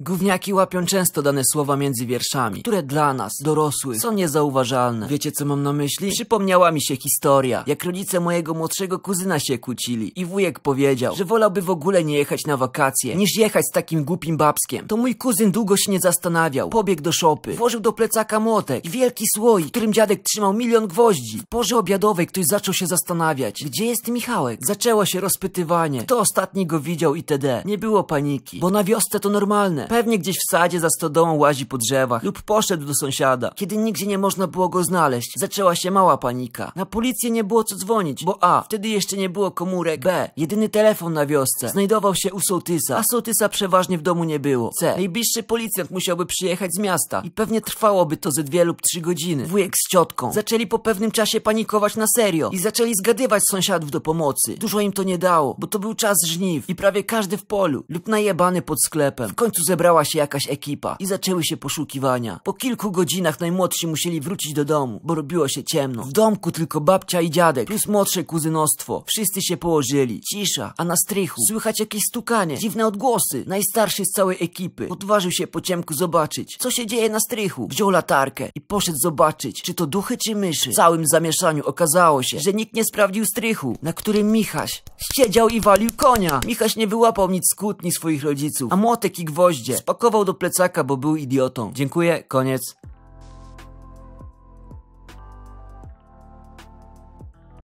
Gówniaki łapią często dane słowa między wierszami, które dla nas, dorosłych, są niezauważalne. Wiecie co mam na myśli? Przypomniała mi się historia, jak rodzice mojego młodszego kuzyna się kłócili i wujek powiedział, że wolałby w ogóle nie jechać na wakacje, niż jechać z takim głupim babskiem. To mój kuzyn długo się nie zastanawiał. Pobiegł do szopy, włożył do plecaka młotek i wielki słoik, w którym dziadek trzymał milion gwoździ. W porze obiadowej ktoś zaczął się zastanawiać, gdzie jest Michałek? Zaczęło się rozpytywanie, kto ostatni go widział itd. Nie było paniki, bo na wiosce to normalne. Pewnie gdzieś w sadzie za stodołą łazi po drzewach lub poszedł do sąsiada. Kiedy nigdzie nie można było go znaleźć, zaczęła się mała panika. Na policję nie było co dzwonić, bo a. Wtedy jeszcze nie było komórek. B. Jedyny telefon na wiosce znajdował się u sołtysa, a sołtysa przeważnie w domu nie było. C. Najbliższy policjant musiałby przyjechać z miasta i pewnie trwałoby to ze dwie lub trzy godziny. Wujek z ciotką zaczęli po pewnym czasie panikować na serio i zaczęli zgadywać sąsiadów do pomocy. Dużo im to nie dało, bo to był czas żniw i prawie każdy w polu lub najebany pod sklepem. W końcu zebrali zebrała się jakaś ekipa i zaczęły się poszukiwania. Po kilku godzinach najmłodsi musieli wrócić do domu, bo robiło się ciemno. W domku tylko babcia i dziadek, plus młodsze kuzynostwo. Wszyscy się położyli. Cisza, a na strychu słychać jakieś stukanie, dziwne odgłosy. Najstarszy z całej ekipy odważył się po ciemku zobaczyć, co się dzieje na strychu. Wziął latarkę i poszedł zobaczyć, czy to duchy, czy myszy. W całym zamieszaniu okazało się, że nikt nie sprawdził strychu, na którym Michaś siedział i walił konia. Michaś nie wyłapał nic z kłótni swoich rodziców, a młotek i gwoździ Spakował do plecaka, bo był idiotą. Dziękuję, koniec.